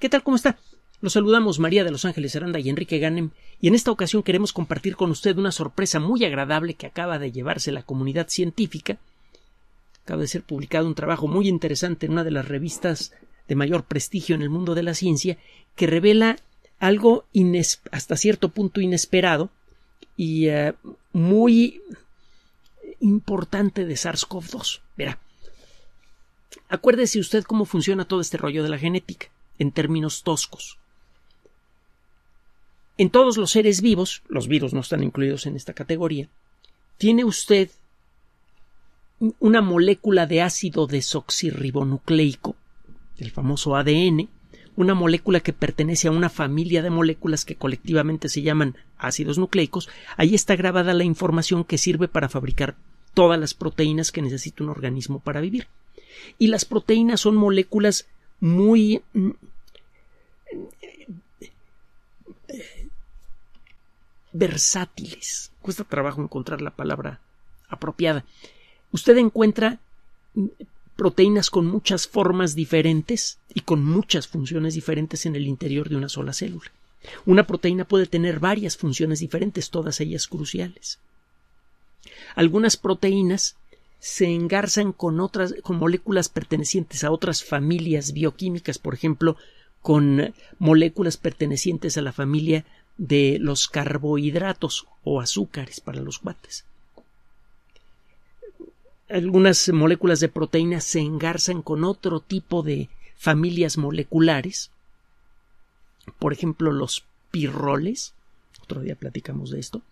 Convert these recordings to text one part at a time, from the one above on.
¿Qué tal? ¿Cómo está? Los saludamos María de Los Ángeles Aranda y Enrique Ganem, y en esta ocasión queremos compartir con usted una sorpresa muy agradable que acaba de llevarse la comunidad científica. Acaba de ser publicado un trabajo muy interesante en una de las revistas de mayor prestigio en el mundo de la ciencia, que revela algo hasta cierto punto inesperado y eh, muy importante de SARS-CoV-2. Verá. Acuérdese usted cómo funciona todo este rollo de la genética en términos toscos. En todos los seres vivos, los virus no están incluidos en esta categoría, tiene usted una molécula de ácido desoxirribonucleico, el famoso ADN, una molécula que pertenece a una familia de moléculas que colectivamente se llaman ácidos nucleicos, ahí está grabada la información que sirve para fabricar todas las proteínas que necesita un organismo para vivir. Y las proteínas son moléculas muy mm, versátiles. Cuesta trabajo encontrar la palabra apropiada. Usted encuentra mm, proteínas con muchas formas diferentes y con muchas funciones diferentes en el interior de una sola célula. Una proteína puede tener varias funciones diferentes, todas ellas cruciales. Algunas proteínas se engarzan con otras, con moléculas pertenecientes a otras familias bioquímicas, por ejemplo, con moléculas pertenecientes a la familia de los carbohidratos o azúcares para los cuates. Algunas moléculas de proteínas se engarzan con otro tipo de familias moleculares, por ejemplo, los pirroles, otro día platicamos de esto,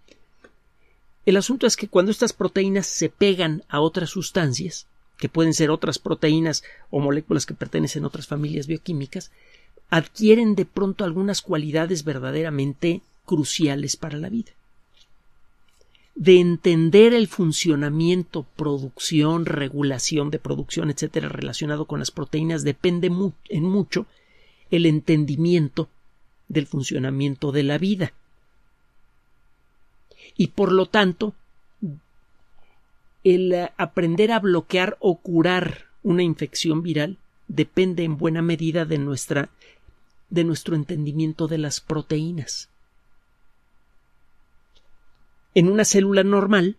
el asunto es que cuando estas proteínas se pegan a otras sustancias, que pueden ser otras proteínas o moléculas que pertenecen a otras familias bioquímicas, adquieren de pronto algunas cualidades verdaderamente cruciales para la vida. De entender el funcionamiento, producción, regulación de producción, etcétera, relacionado con las proteínas, depende en mucho el entendimiento del funcionamiento de la vida y por lo tanto el eh, aprender a bloquear o curar una infección viral depende en buena medida de nuestra de nuestro entendimiento de las proteínas. En una célula normal,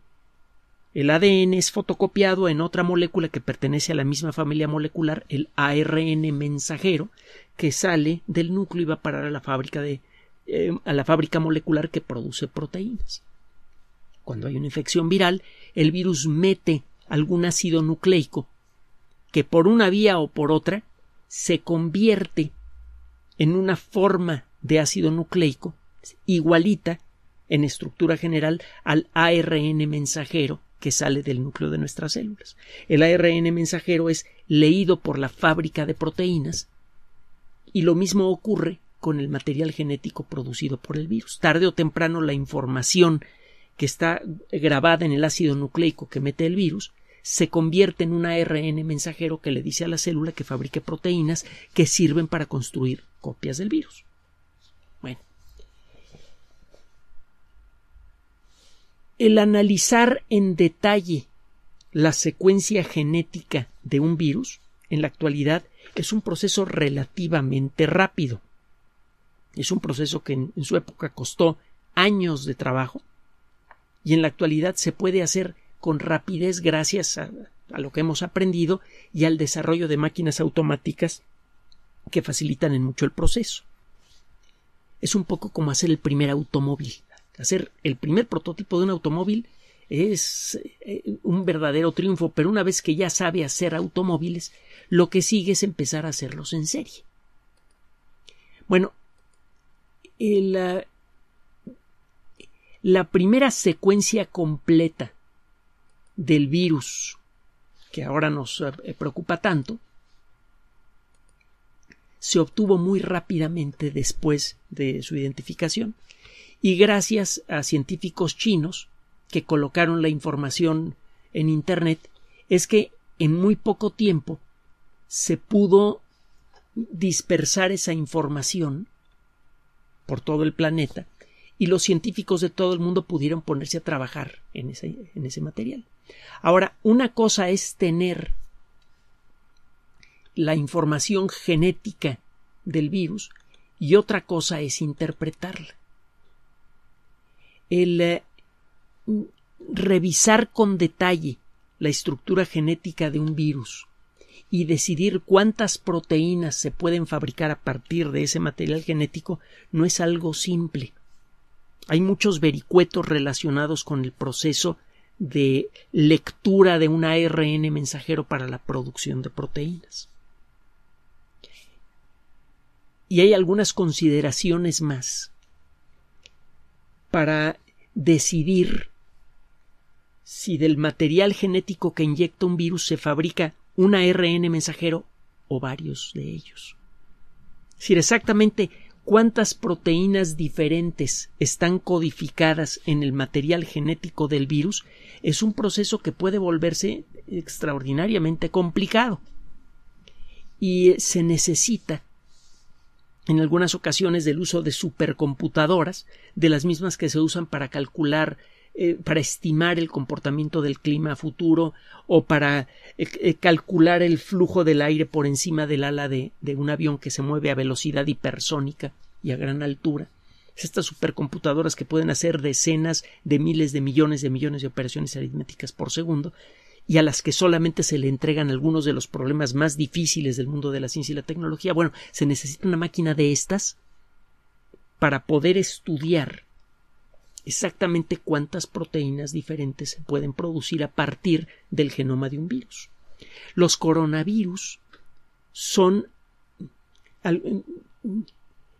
el ADN es fotocopiado en otra molécula que pertenece a la misma familia molecular, el ARN mensajero, que sale del núcleo y va a parar a la fábrica de eh, a la fábrica molecular que produce proteínas cuando hay una infección viral, el virus mete algún ácido nucleico que por una vía o por otra se convierte en una forma de ácido nucleico igualita en estructura general al ARN mensajero que sale del núcleo de nuestras células. El ARN mensajero es leído por la fábrica de proteínas y lo mismo ocurre con el material genético producido por el virus. Tarde o temprano la información que está grabada en el ácido nucleico que mete el virus se convierte en un ARN mensajero que le dice a la célula que fabrique proteínas que sirven para construir copias del virus. Bueno, el analizar en detalle la secuencia genética de un virus en la actualidad es un proceso relativamente rápido. Es un proceso que en, en su época costó años de trabajo y en la actualidad se puede hacer con rapidez gracias a, lo que hemos aprendido y al desarrollo de máquinas automáticas que facilitan en mucho el proceso. Es un poco como hacer el primer automóvil. Hacer el primer prototipo de un automóvil es eh, un verdadero triunfo, pero una vez que ya sabe hacer automóviles, lo que sigue es empezar a hacerlos en serie. Bueno, el, eh, la primera secuencia completa del virus que ahora nos eh, eh, preocupa tanto se obtuvo muy rápidamente después de su identificación y gracias a científicos chinos que colocaron la información en Internet es que en muy poco tiempo se pudo dispersar esa información por todo el planeta y los científicos de todo el mundo pudieron ponerse a trabajar en ese, en ese material. Ahora, una cosa es tener la información genética del virus y otra cosa es interpretarla. El eh, revisar con detalle la estructura genética de un virus y decidir cuántas proteínas se pueden fabricar a partir de ese material genético no es algo simple. Hay muchos vericuetos relacionados con el proceso de lectura de un ARN mensajero para la producción de proteínas. Y hay algunas consideraciones más para decidir si del material genético que inyecta un virus se fabrica un ARN mensajero o varios de ellos. Es decir, exactamente cuántas proteínas diferentes están codificadas en el material genético del virus es un proceso que puede volverse extraordinariamente complicado y eh, se necesita en algunas ocasiones del uso de supercomputadoras, de las mismas que se usan para calcular eh, para estimar el comportamiento del clima futuro o para eh, eh, calcular el flujo del aire por encima del ala de, de un avión que se mueve a velocidad hipersónica y a gran altura estas supercomputadoras que pueden hacer decenas de miles de millones de millones de operaciones aritméticas por segundo y a las que solamente se le entregan algunos de los problemas más difíciles del mundo de la ciencia y la tecnología. Bueno, se necesita una máquina de estas para poder estudiar exactamente cuántas proteínas diferentes se pueden producir a partir del genoma de un virus. Los coronavirus son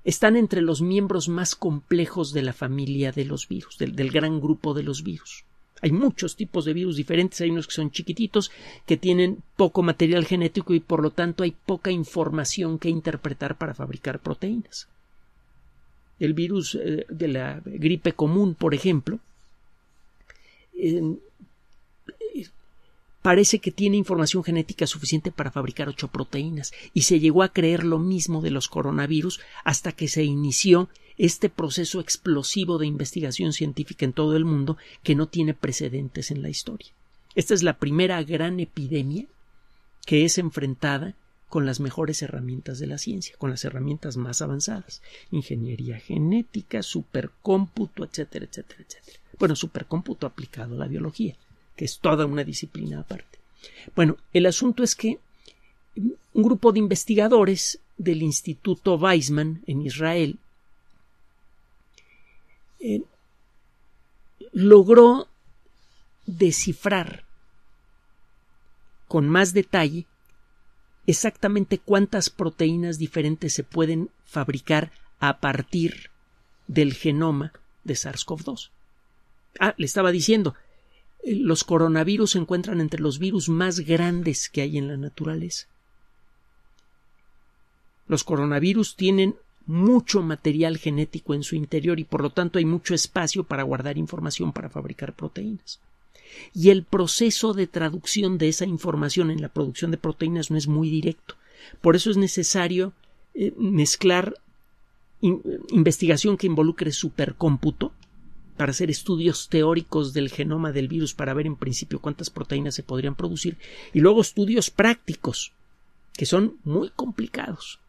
están entre los miembros más complejos de la familia de los virus, del, gran grupo de los virus. Hay muchos tipos de virus diferentes, hay unos que son chiquititos, que tienen poco material genético y por lo tanto hay poca información que interpretar para fabricar proteínas. El virus eh, de la gripe común, por ejemplo, eh, parece que tiene información genética suficiente para fabricar ocho proteínas, y se llegó a creer lo mismo de los coronavirus hasta que se inició este proceso explosivo de investigación científica en todo el mundo que no tiene precedentes en la historia. Esta es la primera gran epidemia que es enfrentada con las mejores herramientas de la ciencia, con las herramientas más avanzadas, ingeniería genética, supercómputo, etcétera, etcétera, etcétera. Bueno, supercómputo aplicado a la biología, que es toda una disciplina aparte. Bueno, el asunto es que un grupo de investigadores del Instituto Weizmann en Israel eh, logró descifrar con más detalle exactamente cuántas proteínas diferentes se pueden fabricar a partir del genoma de SARS-CoV-2. Ah, le estaba diciendo, eh, los coronavirus se encuentran entre los virus más grandes que hay en la naturaleza. Los coronavirus tienen mucho material genético en su interior y por lo tanto hay mucho espacio para guardar información para fabricar proteínas y el proceso de traducción de esa información en la producción de proteínas no es muy directo. Por eso es necesario eh, mezclar investigación que involucre supercómputo para hacer estudios teóricos del genoma del virus para ver en principio cuántas proteínas se podrían producir y luego estudios prácticos que son muy complicados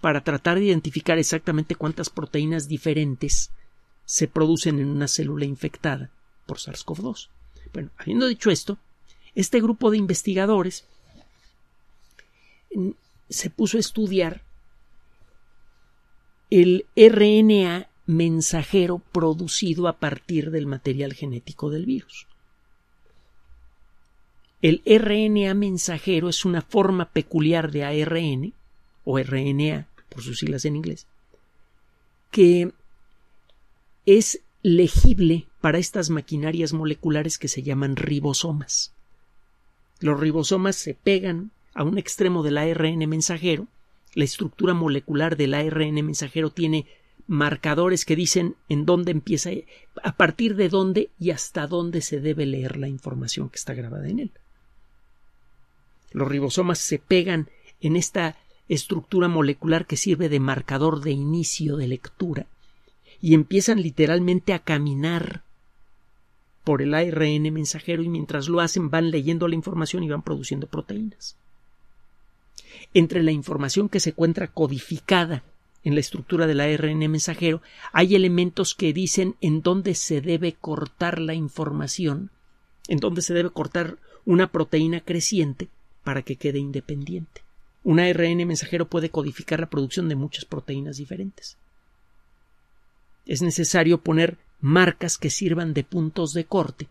para tratar de identificar exactamente cuántas proteínas diferentes se producen en una célula infectada por SARS-CoV-2. Bueno, habiendo dicho esto, este grupo de investigadores mm, se puso a estudiar el RNA mensajero producido a partir del material genético del virus. El RNA mensajero es una forma peculiar de ARN, o RNA, por sus siglas en inglés, que es legible para estas maquinarias moleculares que se llaman ribosomas. Los ribosomas se pegan a un extremo del ARN mensajero, la estructura molecular del ARN mensajero tiene marcadores que dicen en dónde empieza, a partir de dónde y hasta dónde se debe leer la información que está grabada en él. Los ribosomas se pegan en esta estructura molecular que sirve de marcador de inicio de lectura y empiezan literalmente a caminar por el ARN mensajero y mientras lo hacen van leyendo la información y van produciendo proteínas. Entre la información que se encuentra codificada en la estructura del ARN mensajero hay elementos que dicen en dónde se debe cortar la información, en dónde se debe cortar una proteína creciente para que quede independiente. Un ARN mensajero puede codificar la producción de muchas proteínas diferentes es necesario poner marcas que sirvan de puntos de corte.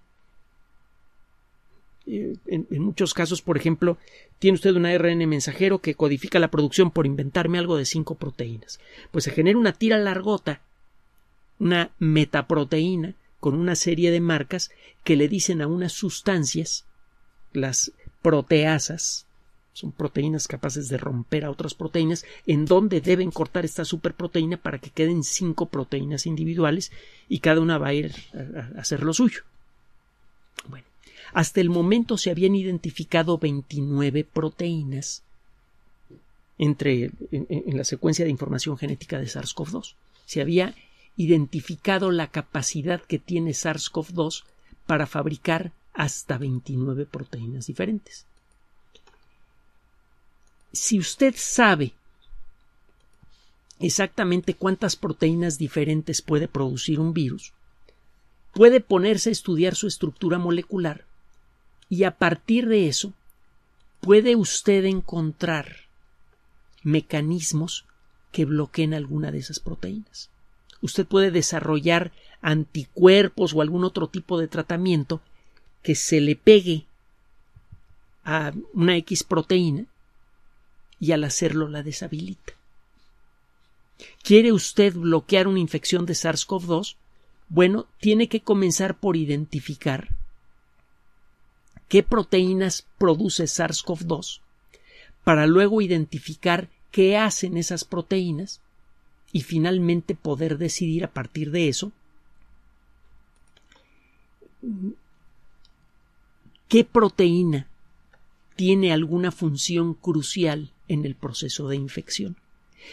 Eh, en, muchos casos, por ejemplo, tiene usted un ARN mensajero que codifica la producción por inventarme algo de cinco proteínas. Pues se genera una tira largota, una metaproteína, con una serie de marcas que le dicen a unas sustancias, las proteasas, son proteínas capaces de romper a otras proteínas, en donde deben cortar esta superproteína para que queden cinco proteínas individuales y cada una va a ir a hacer lo suyo. Bueno, hasta el momento se habían identificado 29 proteínas entre, en, en la secuencia de información genética de SARS-CoV-2. Se había identificado la capacidad que tiene SARS-CoV-2 para fabricar hasta 29 proteínas diferentes si usted sabe exactamente cuántas proteínas diferentes puede producir un virus, puede ponerse a estudiar su estructura molecular y a partir de eso puede usted encontrar mecanismos que bloqueen alguna de esas proteínas. Usted puede desarrollar anticuerpos o algún otro tipo de tratamiento que se le pegue a una X proteína y al hacerlo la deshabilita. ¿Quiere usted bloquear una infección de SARS-CoV-2? Bueno, tiene que comenzar por identificar qué proteínas produce SARS-CoV-2 para luego identificar qué hacen esas proteínas y finalmente poder decidir a partir de eso qué proteína tiene alguna función crucial en el proceso de infección.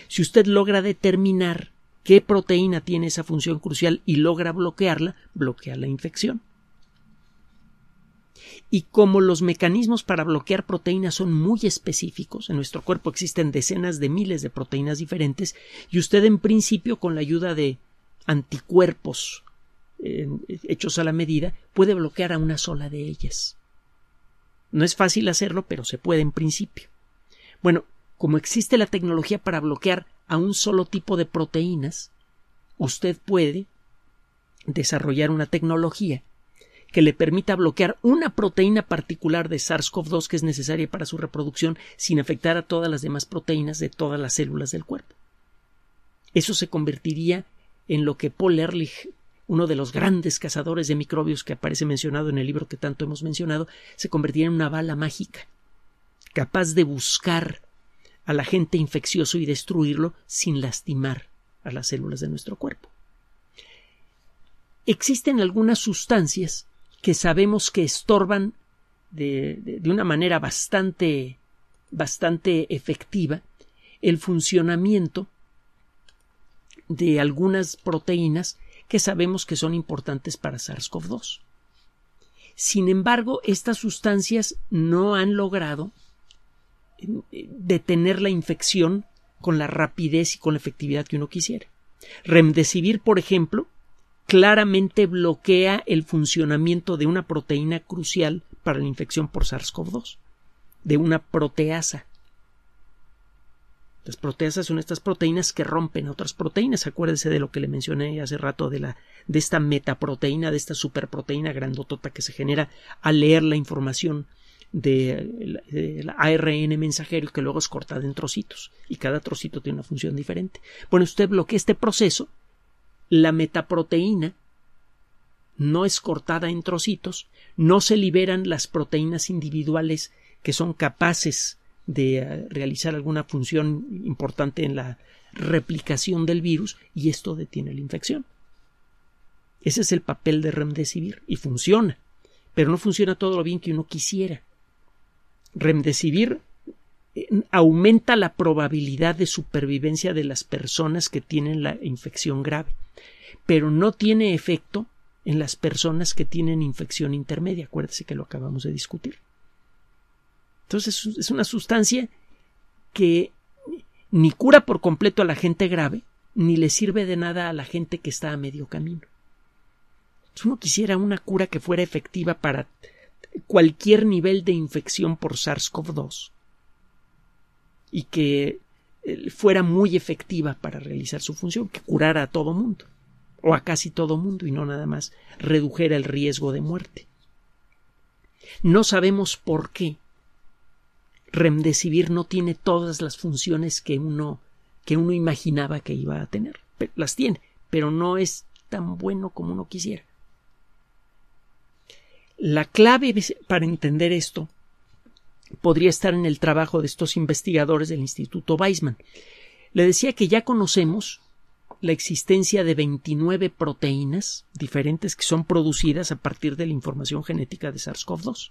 Si usted logra determinar qué proteína tiene esa función crucial y logra bloquearla, bloquea la infección. Y como los mecanismos para bloquear proteínas son muy específicos, en nuestro cuerpo existen decenas de miles de proteínas diferentes, y usted en principio con la ayuda de anticuerpos eh, hechos a la medida puede bloquear a una sola de ellas. No es fácil hacerlo, pero se puede en principio. Bueno, como existe la tecnología para bloquear a un solo tipo de proteínas, usted puede desarrollar una tecnología que le permita bloquear una proteína particular de SARS-CoV-2 que es necesaria para su reproducción sin afectar a todas las demás proteínas de todas las células del cuerpo. Eso se convertiría en lo que Paul Ehrlich, uno de los grandes cazadores de microbios que aparece mencionado en el libro que tanto hemos mencionado, se convertiría en una bala mágica capaz de buscar al agente infeccioso y destruirlo sin lastimar a las células de nuestro cuerpo. Existen algunas sustancias que sabemos que estorban de, una manera bastante, bastante efectiva el funcionamiento de algunas proteínas que sabemos que son importantes para SARS-CoV-2. Sin embargo, estas sustancias no han logrado detener la infección con la rapidez y con la efectividad que uno quisiera. Remdesivir, por ejemplo, claramente bloquea el funcionamiento de una proteína crucial para la infección por SARS-CoV-2, de una proteasa. Las proteasas son estas proteínas que rompen otras proteínas. Acuérdense de lo que le mencioné hace rato de, la, de esta metaproteína, de esta superproteína grandotota que se genera al leer la información de, ARN mensajero que luego es cortada en trocitos y cada trocito tiene una función diferente. Bueno, usted bloquea este proceso, la metaproteína no es cortada en trocitos, no se liberan las proteínas individuales que son capaces de eh, realizar alguna función importante en la replicación del virus y esto detiene la infección. Ese es el papel de remdesivir y funciona, pero no funciona todo lo bien que uno quisiera. Remdesivir eh, aumenta la probabilidad de supervivencia de las personas que tienen la infección grave, pero no tiene efecto en las personas que tienen infección intermedia. Acuérdese que lo acabamos de discutir. Entonces es una sustancia que ni cura por completo a la gente grave, ni le sirve de nada a la gente que está a medio camino. Uno quisiera una cura que fuera efectiva para cualquier nivel de infección por SARS-CoV-2 y que eh, fuera muy efectiva para realizar su función, que curara a todo mundo o a casi todo mundo y no nada más redujera el riesgo de muerte. No sabemos por qué Remdesivir no tiene todas las funciones que uno que uno imaginaba que iba a tener. Las tiene, pero no es tan bueno como uno quisiera. La clave para entender esto podría estar en el trabajo de estos investigadores del Instituto Weizmann. Le decía que ya conocemos la existencia de 29 proteínas diferentes que son producidas a partir de la información genética de SARS-CoV-2.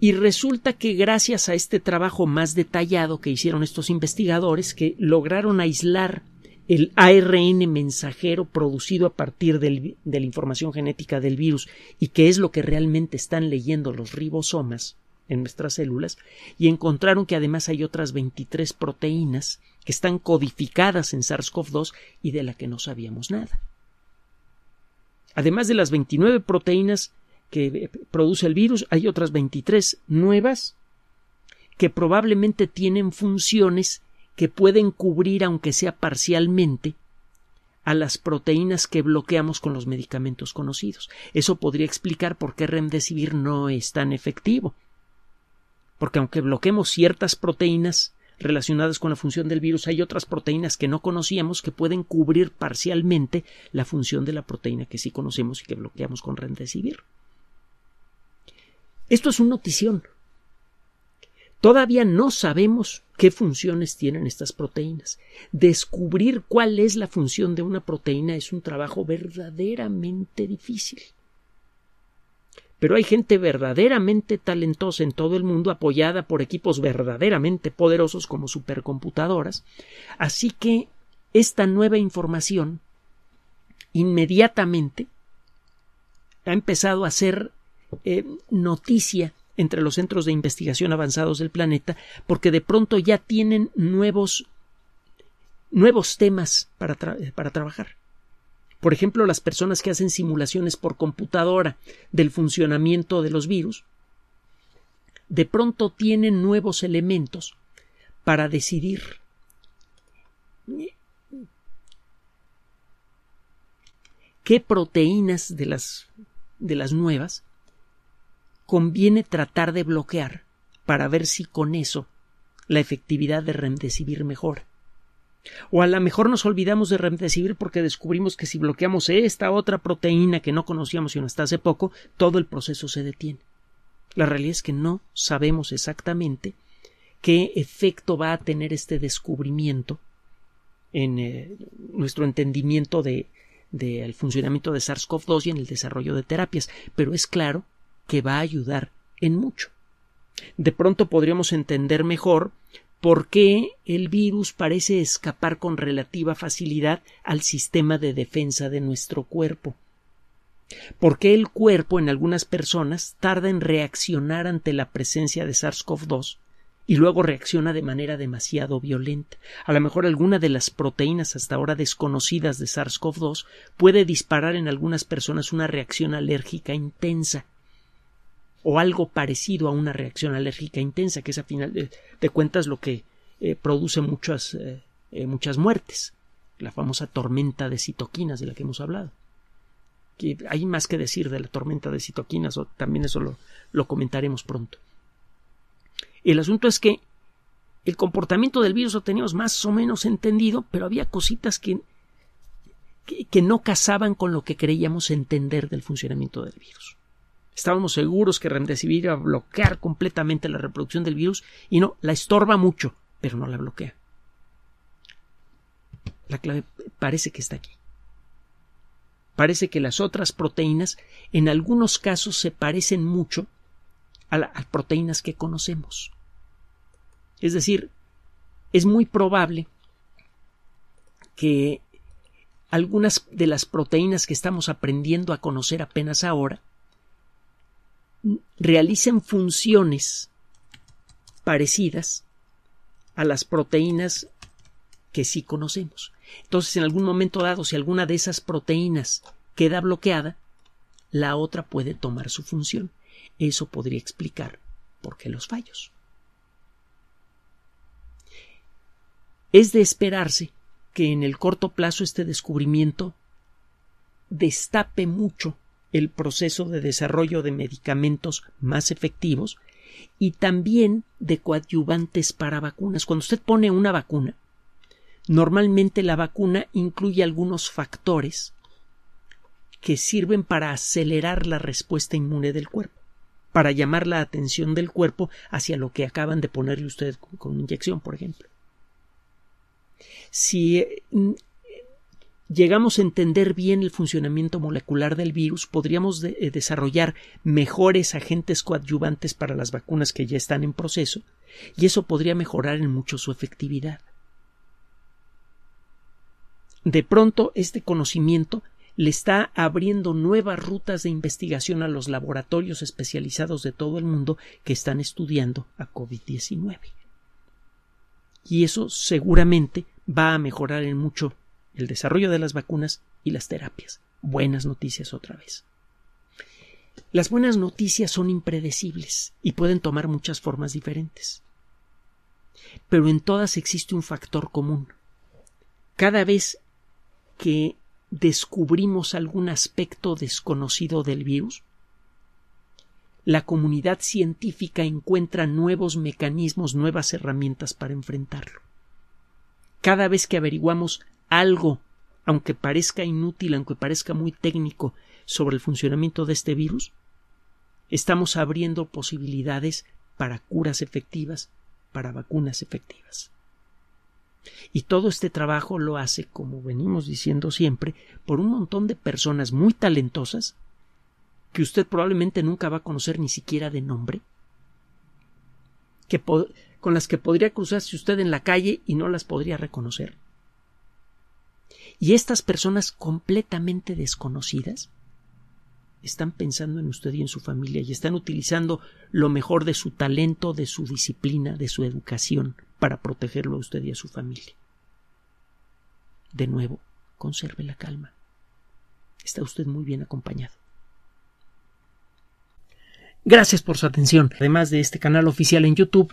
Y resulta que gracias a este trabajo más detallado que hicieron estos investigadores, que lograron aislar el ARN mensajero producido a partir de la información genética del virus y que es lo que realmente están leyendo los ribosomas en nuestras células, y encontraron que además hay otras 23 proteínas que están codificadas en SARS-CoV-2 y de la que no sabíamos nada. Además de las 29 proteínas que eh, produce el virus, hay otras 23 nuevas que probablemente tienen funciones que pueden cubrir, aunque sea parcialmente, a las proteínas que bloqueamos con los medicamentos conocidos. Eso podría explicar por qué Remdesivir no es tan efectivo. Porque aunque bloqueemos ciertas proteínas relacionadas con la función del virus, hay otras proteínas que no conocíamos que pueden cubrir parcialmente la función de la proteína que sí conocemos y que bloqueamos con Remdesivir. Esto es una notición. Todavía no sabemos qué funciones tienen estas proteínas. Descubrir cuál es la función de una proteína es un trabajo verdaderamente difícil. Pero hay gente verdaderamente talentosa en todo el mundo, apoyada por equipos verdaderamente poderosos como supercomputadoras. Así que esta nueva información inmediatamente ha empezado a ser eh, noticia entre los centros de investigación avanzados del planeta porque de pronto ya tienen nuevos nuevos temas para, para trabajar. Por ejemplo, las personas que hacen simulaciones por computadora del funcionamiento de los virus, de pronto tienen nuevos elementos para decidir qué proteínas de las, de las nuevas conviene tratar de bloquear para ver si con eso la efectividad de remdesivir mejor. O a lo mejor nos olvidamos de remdesivir porque descubrimos que si bloqueamos esta otra proteína que no conocíamos y hasta hace poco, todo el proceso se detiene. La realidad es que no sabemos exactamente qué efecto va a tener este descubrimiento en eh, nuestro entendimiento del de, funcionamiento de SARS-CoV-2 y en el desarrollo de terapias, pero es claro que va a ayudar en mucho. De pronto podríamos entender mejor por qué el virus parece escapar con relativa facilidad al sistema de defensa de nuestro cuerpo. ¿Por qué el cuerpo en algunas personas tarda en reaccionar ante la presencia de SARS-CoV-2 y luego reacciona de manera demasiado violenta? A lo mejor alguna de las proteínas hasta ahora desconocidas de SARS-CoV-2 puede disparar en algunas personas una reacción alérgica intensa o algo parecido a una reacción alérgica intensa, que es a final de, cuentas lo que eh, produce muchas, eh, eh, muchas muertes, la famosa tormenta de citoquinas de la que hemos hablado. Que hay más que decir de la tormenta de citoquinas, o también eso lo, comentaremos pronto. El asunto es que el comportamiento del virus lo teníamos más o menos entendido, pero había cositas que, que no casaban con lo que creíamos entender del funcionamiento del virus. Estábamos seguros que Remdesivir iba a bloquear completamente la reproducción del virus y no, la estorba mucho, pero no la bloquea. La clave parece que está aquí. Parece que las otras proteínas en algunos casos se parecen mucho a las proteínas que conocemos. Es decir, es muy probable que algunas de las proteínas que estamos aprendiendo a conocer apenas ahora realicen funciones parecidas a las proteínas que sí conocemos. Entonces, en algún momento dado, si alguna de esas proteínas queda bloqueada, la otra puede tomar su función. Eso podría explicar por qué los fallos. Es de esperarse que en el corto plazo este descubrimiento destape mucho el proceso de desarrollo de medicamentos más efectivos y también de coadyuvantes para vacunas. Cuando usted pone una vacuna, normalmente la vacuna incluye algunos factores que sirven para acelerar la respuesta inmune del cuerpo, para llamar la atención del cuerpo hacia lo que acaban de ponerle usted con, inyección, por ejemplo. Si mm, llegamos a entender bien el funcionamiento molecular del virus, podríamos eh, desarrollar mejores agentes coadyuvantes para las vacunas que ya están en proceso, y eso podría mejorar en mucho su efectividad. De pronto, este conocimiento le está abriendo nuevas rutas de investigación a los laboratorios especializados de todo el mundo que están estudiando a COVID-19. Y eso seguramente va a mejorar en mucho el desarrollo de las vacunas y las terapias. Buenas noticias otra vez. Las buenas noticias son impredecibles y pueden tomar muchas formas diferentes. Pero en todas existe un factor común. Cada vez que descubrimos algún aspecto desconocido del virus, la comunidad científica encuentra nuevos mecanismos, nuevas herramientas para enfrentarlo. Cada vez que averiguamos algo, aunque parezca inútil, aunque parezca muy técnico, sobre el funcionamiento de este virus, estamos abriendo posibilidades para curas efectivas, para vacunas efectivas. Y todo este trabajo lo hace, como venimos diciendo siempre, por un montón de personas muy talentosas que usted probablemente nunca va a conocer ni siquiera de nombre, con las que podría cruzarse usted en la calle y no las podría reconocer, y estas personas completamente desconocidas están pensando en usted y en su familia y están utilizando lo mejor de su talento, de su disciplina, de su educación para protegerlo a usted y a su familia. De nuevo, conserve la calma. Está usted muy bien acompañado. Gracias por su atención. Además de este canal oficial en YouTube,